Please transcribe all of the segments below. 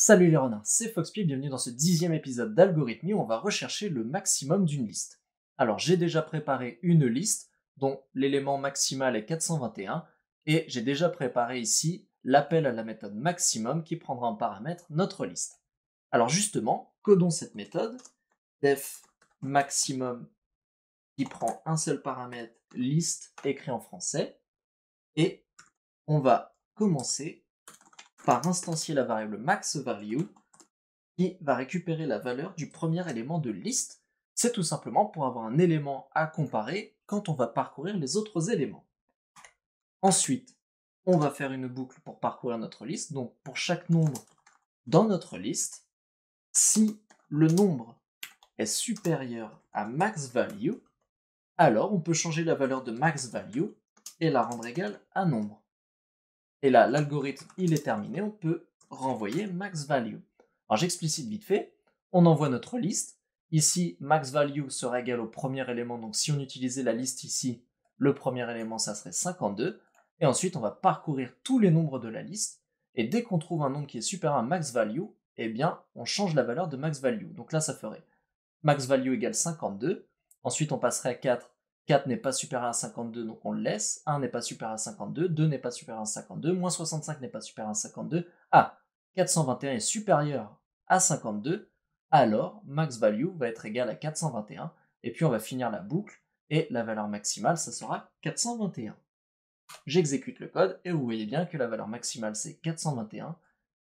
Salut les renards, c'est Foxpie, bienvenue dans ce dixième épisode d'Algorithmie où on va rechercher le maximum d'une liste. Alors j'ai déjà préparé une liste dont l'élément maximal est 421 et j'ai déjà préparé ici l'appel à la méthode maximum qui prendra en paramètre notre liste. Alors justement, codons cette méthode, def maximum qui prend un seul paramètre, liste écrit en français, et on va commencer par instancier la variable maxValue qui va récupérer la valeur du premier élément de liste. C'est tout simplement pour avoir un élément à comparer quand on va parcourir les autres éléments. Ensuite, on va faire une boucle pour parcourir notre liste. Donc pour chaque nombre dans notre liste, si le nombre est supérieur à maxValue, alors on peut changer la valeur de maxValue et la rendre égale à nombre. Et là, l'algorithme, il est terminé, on peut renvoyer max value. Alors j'explicite vite fait, on envoie notre liste. Ici, max value sera égal au premier élément, donc si on utilisait la liste ici, le premier élément, ça serait 52. Et ensuite, on va parcourir tous les nombres de la liste. Et dès qu'on trouve un nombre qui est supérieur à max value, eh bien, on change la valeur de max value. Donc là, ça ferait max value égale 52. Ensuite, on passerait à 4 4 n'est pas supérieur à 52, donc on le laisse. 1 n'est pas supérieur à 52, 2 n'est pas supérieur à 52, moins 65 n'est pas supérieur à 52. Ah, 421 est supérieur à 52, alors max value va être égal à 421. Et puis on va finir la boucle, et la valeur maximale, ça sera 421. J'exécute le code, et vous voyez bien que la valeur maximale, c'est 421.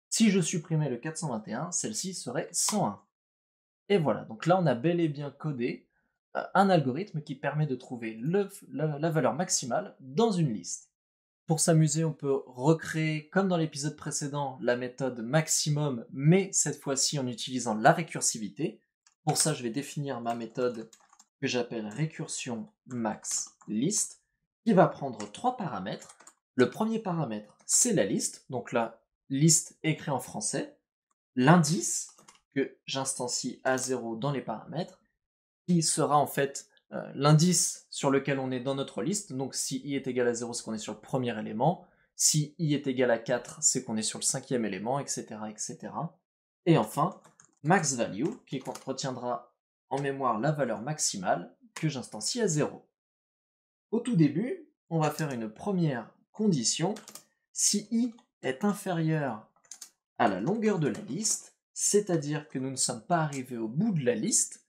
Si je supprimais le 421, celle-ci serait 101. Et voilà, donc là on a bel et bien codé euh, un algorithme qui permet de trouver la, valeur maximale dans une liste. Pour s'amuser, on peut recréer, comme dans l'épisode précédent, la méthode maximum, mais cette fois-ci en utilisant la récursivité. Pour ça, je vais définir ma méthode que j'appelle récursion qui va prendre trois paramètres. Le premier paramètre, c'est la liste, donc la liste écrite en français, l'indice, que j'instancie à 0 dans les paramètres, sera en fait euh, l'indice sur lequel on est dans notre liste. Donc si i est égal à 0, c'est qu'on est sur le premier élément. Si i est égal à 4, c'est qu'on est sur le cinquième élément, etc., etc. Et enfin, max value, qui retiendra en mémoire la valeur maximale que j'instancie à 0. Au tout début, on va faire une première condition. Si i est inférieur à la longueur de la liste, c'est-à-dire que nous ne sommes pas arrivés au bout de la liste,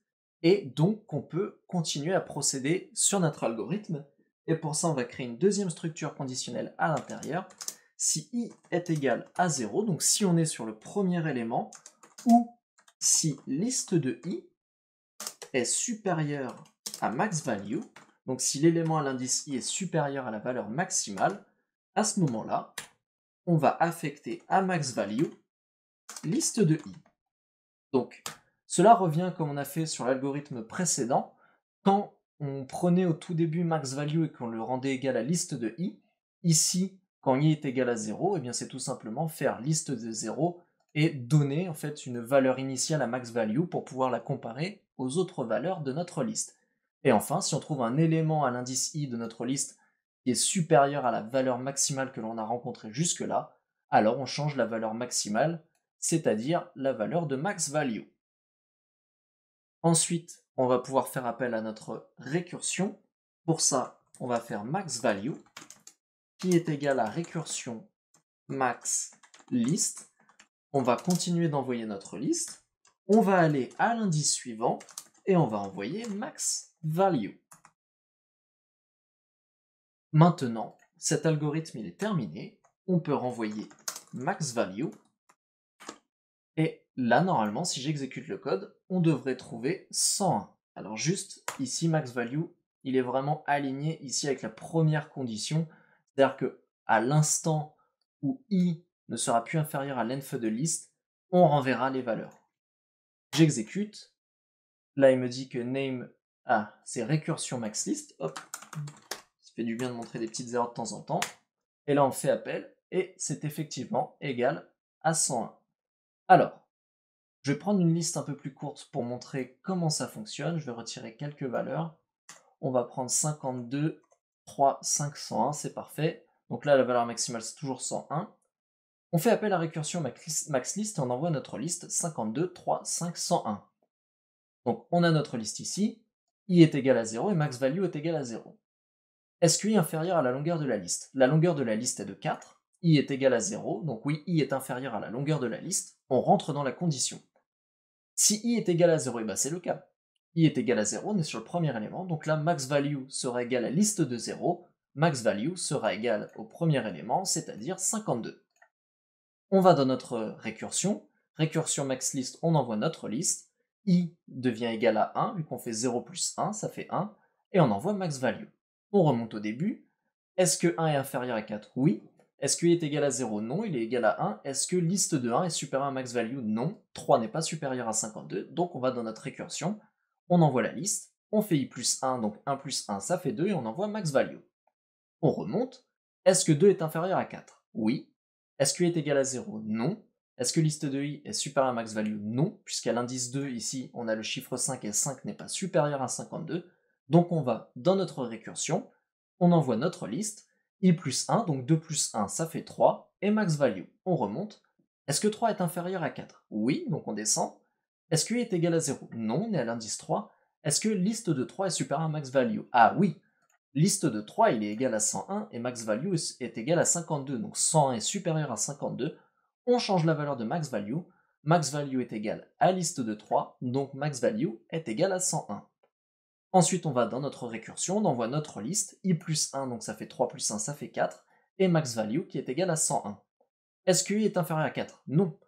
et donc on peut continuer à procéder sur notre algorithme. Et pour ça, on va créer une deuxième structure conditionnelle à l'intérieur. Si i est égal à 0, donc si on est sur le premier élément, ou si liste de i est supérieure à max value, donc si l'élément à l'indice i est supérieur à la valeur maximale, à ce moment-là, on va affecter à max value liste de i. Donc cela revient comme on a fait sur l'algorithme précédent, quand on prenait au tout début max value et qu'on le rendait égal à liste de i, ici, quand i est égal à 0, eh bien c'est tout simplement faire liste de 0 et donner en fait une valeur initiale à max value pour pouvoir la comparer aux autres valeurs de notre liste. Et enfin, si on trouve un élément à l'indice i de notre liste qui est supérieur à la valeur maximale que l'on a rencontrée jusque-là, alors on change la valeur maximale, c'est-à-dire la valeur de max value. Ensuite, on va pouvoir faire appel à notre récursion. Pour ça, on va faire maxValue, qui est égal à récursion max On va continuer d'envoyer notre liste. On va aller à l'indice suivant et on va envoyer max value. Maintenant, cet algorithme il est terminé. On peut renvoyer max value et Là, normalement, si j'exécute le code, on devrait trouver 101. Alors juste, ici, max value, il est vraiment aligné ici avec la première condition, c'est-à-dire qu'à l'instant où i ne sera plus inférieur à l'enf de liste, on renverra les valeurs. J'exécute. Là, il me dit que name, a, ah, c'est récursion max Hop, ça fait du bien de montrer des petites erreurs de temps en temps. Et là, on fait appel et c'est effectivement égal à 101. Alors, je vais prendre une liste un peu plus courte pour montrer comment ça fonctionne. Je vais retirer quelques valeurs. On va prendre 52, 3, 5, 101, c'est parfait. Donc là, la valeur maximale, c'est toujours 101. On fait appel à récursion maxList et on envoie notre liste 52, 3, 5, 101. Donc on a notre liste ici, i est égal à 0 et maxValue est égal à 0. Est-ce que i est inférieur à la longueur de la liste La longueur de la liste est de 4, i est égal à 0, donc oui, i est inférieur à la longueur de la liste, on rentre dans la condition. Si i est égal à 0, et eh bien c'est le cas. i est égal à 0, on est sur le premier élément, donc là max value sera égal à liste de 0, max value sera égal au premier élément, c'est-à-dire 52. On va dans notre récursion, récursion max list, on envoie notre liste, i devient égal à 1, vu qu'on fait 0 plus 1, ça fait 1, et on envoie max value. On remonte au début, est-ce que 1 est inférieur à 4 Oui. Est-ce que i e est égal à 0 Non, il est égal à 1. Est-ce que liste de 1 est supérieure à max value Non, 3 n'est pas supérieur à 52, donc on va dans notre récursion, on envoie la liste, on fait i plus 1, donc 1 plus 1 ça fait 2, et on envoie max value. On remonte, est-ce que 2 est inférieur à 4 Oui. Est-ce i e est égal à 0 Non. Est-ce que liste de i est supérieure à max value Non, puisqu'à l'indice 2 ici, on a le chiffre 5 et 5 n'est pas supérieur à 52, donc on va dans notre récursion, on envoie notre liste, i plus 1, donc 2 plus 1, ça fait 3, et max value, on remonte. Est-ce que 3 est inférieur à 4 Oui, donc on descend. Est-ce que i est égal à 0 Non, on est à l'indice 3. Est-ce que liste de 3 est supérieure à max value Ah oui, liste de 3, il est égal à 101 et max value est égal à 52. Donc 101 est supérieur à 52. On change la valeur de max value. Max value est égal à liste de 3, donc max value est égal à 101. Ensuite, on va dans notre récursion, on envoie notre liste, i plus 1, donc ça fait 3 plus 1, ça fait 4, et max value qui est égal à 101. Est-ce que i est inférieur à 4 Non.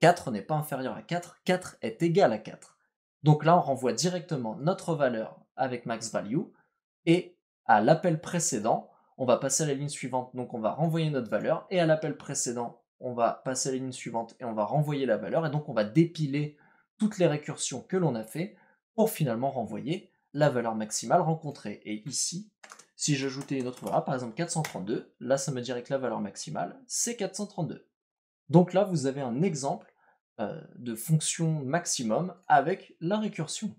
4 n'est pas inférieur à 4, 4 est égal à 4. Donc là, on renvoie directement notre valeur avec max value, et à l'appel précédent, on va passer à la ligne suivante, donc on va renvoyer notre valeur, et à l'appel précédent, on va passer à la ligne suivante et on va renvoyer la valeur, et donc on va dépiler toutes les récursions que l'on a fait pour finalement renvoyer la valeur maximale rencontrée. Et ici, si j'ajoutais une autre valeur, par exemple 432, là ça me dirait que la valeur maximale, c'est 432. Donc là, vous avez un exemple euh, de fonction maximum avec la récursion.